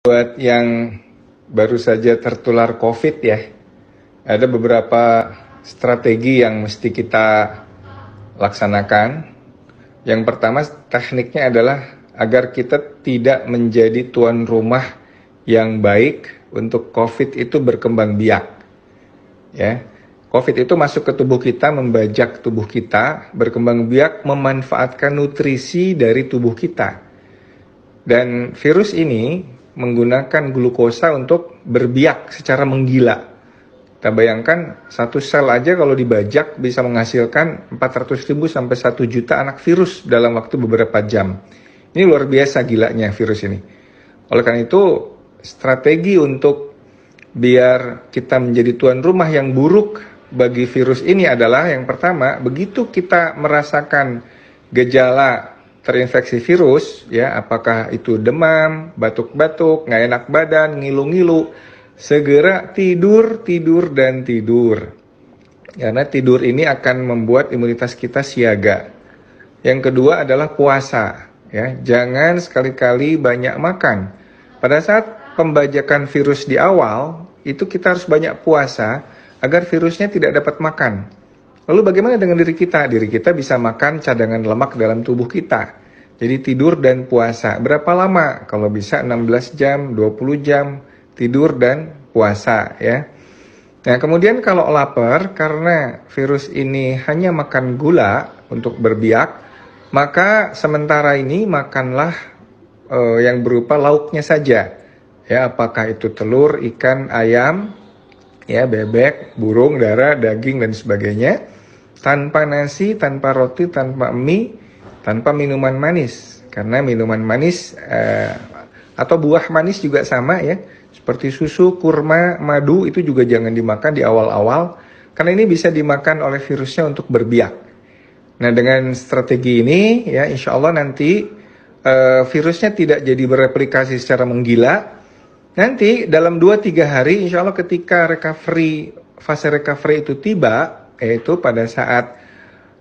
Buat yang baru saja tertular COVID ya, ada beberapa strategi yang mesti kita laksanakan. Yang pertama tekniknya adalah agar kita tidak menjadi tuan rumah yang baik untuk COVID itu berkembang biak. Ya, COVID itu masuk ke tubuh kita, membajak tubuh kita, berkembang biak, memanfaatkan nutrisi dari tubuh kita. Dan virus ini menggunakan glukosa untuk berbiak secara menggila. Kita bayangkan satu sel aja kalau dibajak bisa menghasilkan 400 ribu sampai 1 juta anak virus dalam waktu beberapa jam. Ini luar biasa gilanya virus ini. Oleh karena itu strategi untuk biar kita menjadi tuan rumah yang buruk bagi virus ini adalah yang pertama begitu kita merasakan gejala terinfeksi virus, ya, apakah itu demam, batuk-batuk, nggak enak badan, ngilu-ngilu, segera tidur, tidur, dan tidur. Karena tidur ini akan membuat imunitas kita siaga. Yang kedua adalah puasa, ya, jangan sekali-kali banyak makan. Pada saat pembajakan virus di awal, itu kita harus banyak puasa agar virusnya tidak dapat makan. Lalu bagaimana dengan diri kita? Diri kita bisa makan cadangan lemak dalam tubuh kita. Jadi tidur dan puasa. Berapa lama? Kalau bisa 16 jam, 20 jam tidur dan puasa ya. Nah, kemudian kalau lapar karena virus ini hanya makan gula untuk berbiak, maka sementara ini makanlah uh, yang berupa lauknya saja. Ya, apakah itu telur, ikan, ayam, ya bebek, burung, darah, daging dan sebagainya tanpa nasi, tanpa roti, tanpa mie, tanpa minuman manis. Karena minuman manis eh, atau buah manis juga sama ya. Seperti susu, kurma, madu itu juga jangan dimakan di awal-awal. Karena ini bisa dimakan oleh virusnya untuk berbiak. Nah dengan strategi ini ya insya Allah nanti eh, virusnya tidak jadi bereplikasi secara menggila. Nanti dalam 2-3 hari insya Allah ketika recovery fase recovery itu tiba, yaitu pada saat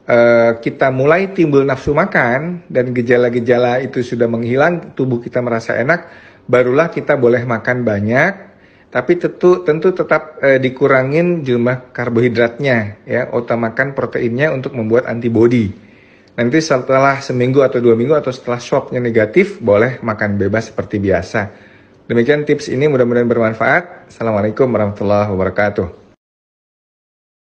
uh, kita mulai timbul nafsu makan dan gejala-gejala itu sudah menghilang, tubuh kita merasa enak, barulah kita boleh makan banyak, tapi tentu tentu tetap uh, dikurangin jumlah karbohidratnya, ya, utamakan proteinnya untuk membuat antibodi. Nanti setelah seminggu atau dua minggu atau setelah swabnya negatif, boleh makan bebas seperti biasa. Demikian tips ini mudah-mudahan bermanfaat. Assalamualaikum warahmatullahi wabarakatuh.